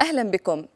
أهلا بكم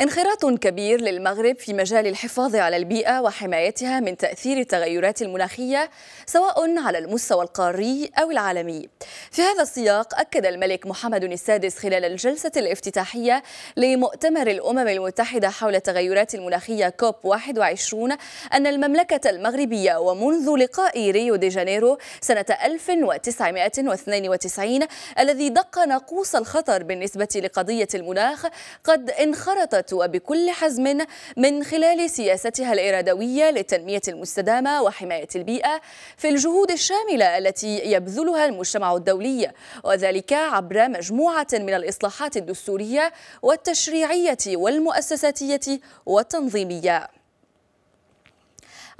انخراط كبير للمغرب في مجال الحفاظ على البيئة وحمايتها من تأثير التغيرات المناخية سواء على المستوى القاري أو العالمي في هذا السياق أكد الملك محمد السادس خلال الجلسة الافتتاحية لمؤتمر الأمم المتحدة حول التغيرات المناخية كوب 21 أن المملكة المغربية ومنذ لقاء ريو دي جانيرو سنة 1992 الذي دق ناقوس الخطر بالنسبة لقضية المناخ قد انخرطت وبكل حزم من خلال سياستها الإرادوية للتنمية المستدامة وحماية البيئة في الجهود الشاملة التي يبذلها المجتمع الدولي وذلك عبر مجموعة من الإصلاحات الدستورية والتشريعية والمؤسساتية والتنظيمية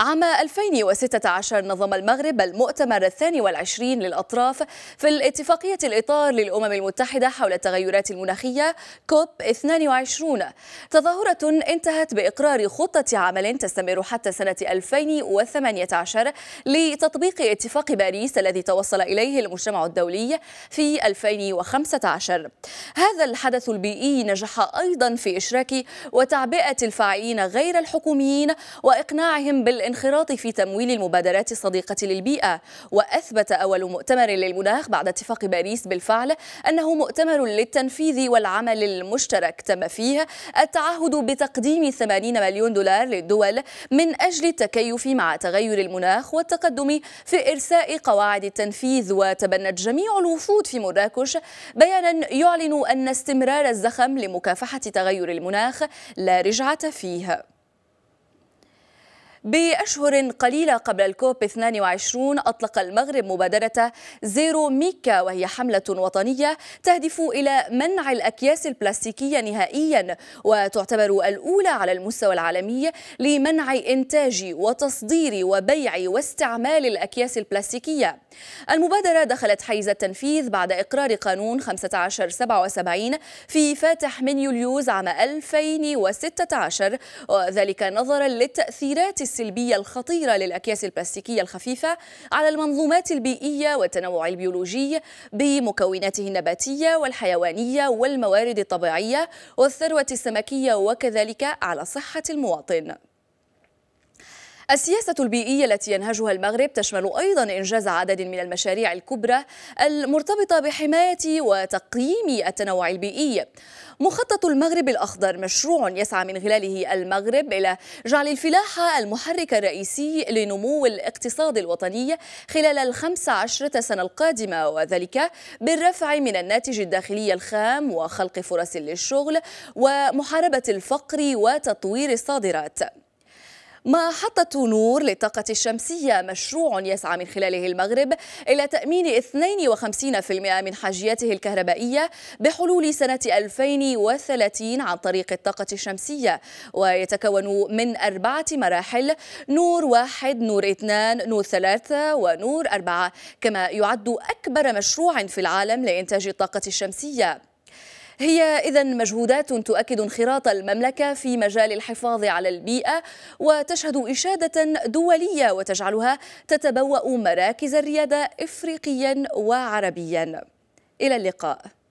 عام 2016 نظم المغرب المؤتمر الثاني والعشرين للأطراف في الاتفاقية الإطار للأمم المتحدة حول التغيرات المناخية كوب 22 تظاهرة انتهت بإقرار خطة عمل تستمر حتى سنة 2018 لتطبيق اتفاق باريس الذي توصل إليه المجتمع الدولي في 2015 هذا الحدث البيئي نجح أيضا في إشراك وتعبئة الفاعلين غير الحكوميين وإقناعهم بالانتقال الانخراط في تمويل المبادرات الصديقة للبيئة وأثبت أول مؤتمر للمناخ بعد اتفاق باريس بالفعل أنه مؤتمر للتنفيذ والعمل المشترك تم فيه التعهد بتقديم 80 مليون دولار للدول من أجل التكيف مع تغير المناخ والتقدم في إرساء قواعد التنفيذ وتبنت جميع الوفود في مراكش بيانا يعلن أن استمرار الزخم لمكافحة تغير المناخ لا رجعة فيه بأشهر قليلة قبل الكوب 22 أطلق المغرب مبادرة زيرو ميكا وهي حملة وطنية تهدف إلى منع الأكياس البلاستيكية نهائيا وتعتبر الأولى على المستوى العالمي لمنع إنتاج وتصدير وبيع واستعمال الأكياس البلاستيكية المبادرة دخلت حيز التنفيذ بعد إقرار قانون 1577 في فاتح من يوليوز عام 2016 وذلك نظرا للتأثيرات السلبية الخطيرة للأكياس البلاستيكية الخفيفة على المنظومات البيئية والتنوع البيولوجي بمكوناته النباتية والحيوانية والموارد الطبيعية والثروة السمكية وكذلك على صحة المواطن السياسة البيئية التي ينهجها المغرب تشمل أيضا إنجاز عدد من المشاريع الكبرى المرتبطة بحماية وتقييم التنوع البيئي مخطط المغرب الأخضر مشروع يسعى من خلاله المغرب إلى جعل الفلاحة المحرك الرئيسي لنمو الاقتصاد الوطني خلال الخمس عشرة سنة القادمة وذلك بالرفع من الناتج الداخلي الخام وخلق فرص للشغل ومحاربة الفقر وتطوير الصادرات محطة نور للطاقة الشمسية مشروع يسعى من خلاله المغرب إلى تأمين 52% من حاجياته الكهربائية بحلول سنة 2030 عن طريق الطاقة الشمسية ويتكون من أربعة مراحل نور واحد نور اثنان نور ثلاثة ونور أربعة كما يعد أكبر مشروع في العالم لإنتاج الطاقة الشمسية هي إذا مجهودات تؤكد انخراط المملكة في مجال الحفاظ على البيئة وتشهد إشادة دولية وتجعلها تتبوأ مراكز الريادة إفريقيا وعربيا إلى اللقاء